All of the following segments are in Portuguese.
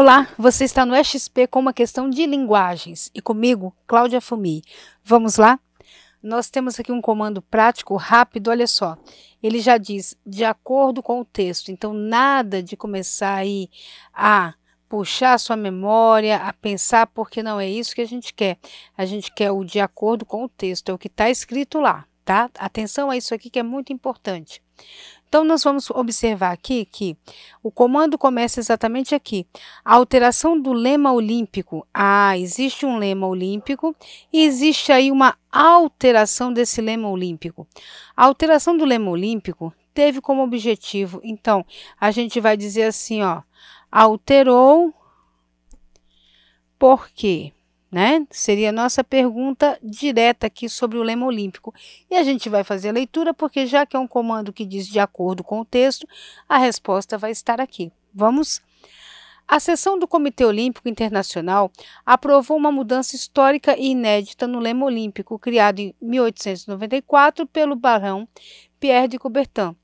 Olá, você está no XP com uma questão de linguagens e comigo, Cláudia Fumi. Vamos lá? Nós temos aqui um comando prático rápido, olha só. Ele já diz de acordo com o texto, então nada de começar aí a puxar sua memória, a pensar, porque não é isso que a gente quer. A gente quer o de acordo com o texto, é o que está escrito lá, tá? Atenção a isso aqui que é muito importante. Então, nós vamos observar aqui que o comando começa exatamente aqui. A alteração do lema olímpico. Ah, existe um lema olímpico e existe aí uma alteração desse lema olímpico. A alteração do lema olímpico teve como objetivo, então, a gente vai dizer assim, ó, alterou porque né? Seria a nossa pergunta direta aqui sobre o lema olímpico. E a gente vai fazer a leitura, porque já que é um comando que diz de acordo com o texto, a resposta vai estar aqui. Vamos? A sessão do Comitê Olímpico Internacional aprovou uma mudança histórica e inédita no lema olímpico, criado em 1894 pelo barão Pierre de Coubertin,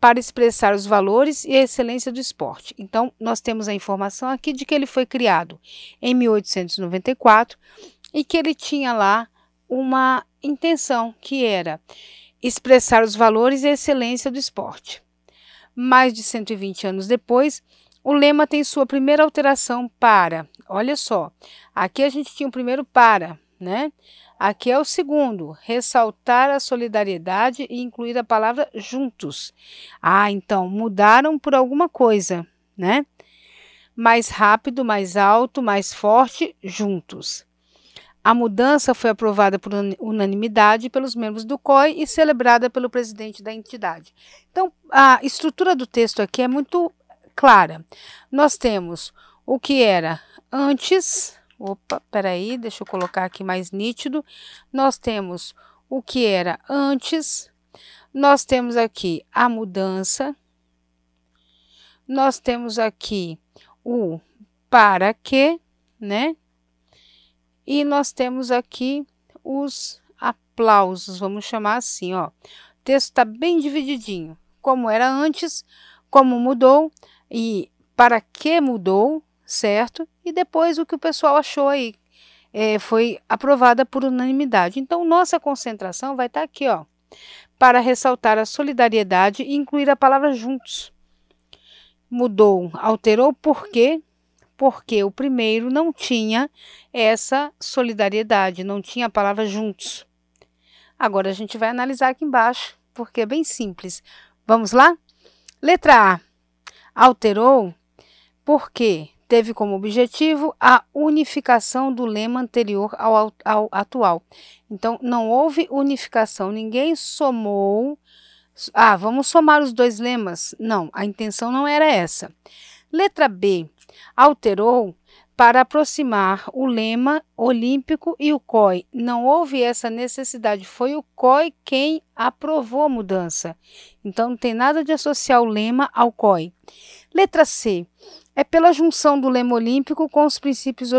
para expressar os valores e a excelência do esporte. Então, nós temos a informação aqui de que ele foi criado em 1894 e que ele tinha lá uma intenção que era expressar os valores e a excelência do esporte. Mais de 120 anos depois, o lema tem sua primeira alteração para. Olha só, aqui a gente tinha o primeiro para, né? Aqui é o segundo, ressaltar a solidariedade e incluir a palavra juntos. Ah, então mudaram por alguma coisa, né? Mais rápido, mais alto, mais forte, juntos. A mudança foi aprovada por unanimidade pelos membros do COI e celebrada pelo presidente da entidade. Então, a estrutura do texto aqui é muito clara. Nós temos o que era antes, Opa, peraí, deixa eu colocar aqui mais nítido. Nós temos o que era antes, nós temos aqui a mudança, nós temos aqui o para que, né? E nós temos aqui os aplausos, vamos chamar assim, ó. O texto está bem divididinho, como era antes, como mudou e para que mudou, certo? E depois o que o pessoal achou aí é, foi aprovada por unanimidade. Então, nossa concentração vai estar tá aqui, ó, para ressaltar a solidariedade e incluir a palavra juntos. Mudou, alterou por quê? Porque o primeiro não tinha essa solidariedade, não tinha a palavra juntos. Agora a gente vai analisar aqui embaixo, porque é bem simples. Vamos lá? Letra A. Alterou porque teve como objetivo a unificação do lema anterior ao, ao atual. Então, não houve unificação, ninguém somou. Ah, vamos somar os dois lemas? Não, a intenção não era essa. Letra B alterou para aproximar o lema olímpico e o COI. Não houve essa necessidade, foi o COI quem aprovou a mudança. Então não tem nada de associar o lema ao COI. Letra C. É pela junção do lema olímpico com os princípios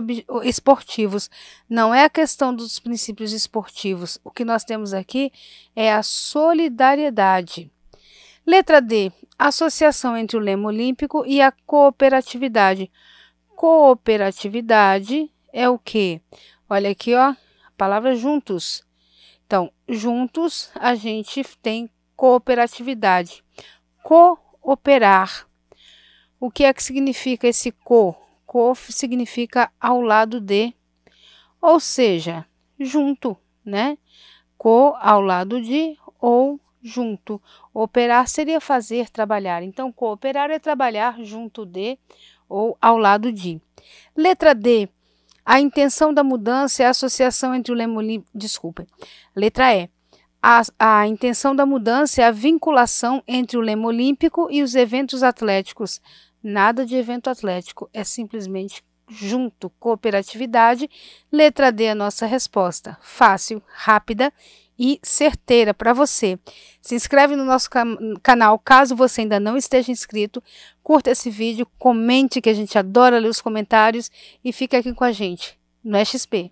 esportivos. Não é a questão dos princípios esportivos. O que nós temos aqui é a solidariedade. Letra D. Associação entre o lema olímpico e a cooperatividade. Cooperatividade é o que? Olha aqui, ó, a palavra juntos. Então, juntos a gente tem cooperatividade. Cooperar. O que é que significa esse co? Co significa ao lado de, ou seja, junto, né? Co ao lado de ou junto. Operar seria fazer, trabalhar. Então, cooperar é trabalhar junto de ou ao lado de. Letra D. A intenção da mudança é a associação entre o lema livre. Desculpem. Letra E. A, a, intenção da mudança é a vinculação entre o lema olímpico e os eventos atléticos. Nada de evento atlético, é simplesmente junto, cooperatividade. Letra D é a nossa resposta. Fácil, rápida e certeira para você. Se inscreve no nosso canal caso você ainda não esteja inscrito. Curta esse vídeo, comente que a gente adora ler os comentários e fica aqui com a gente no XP.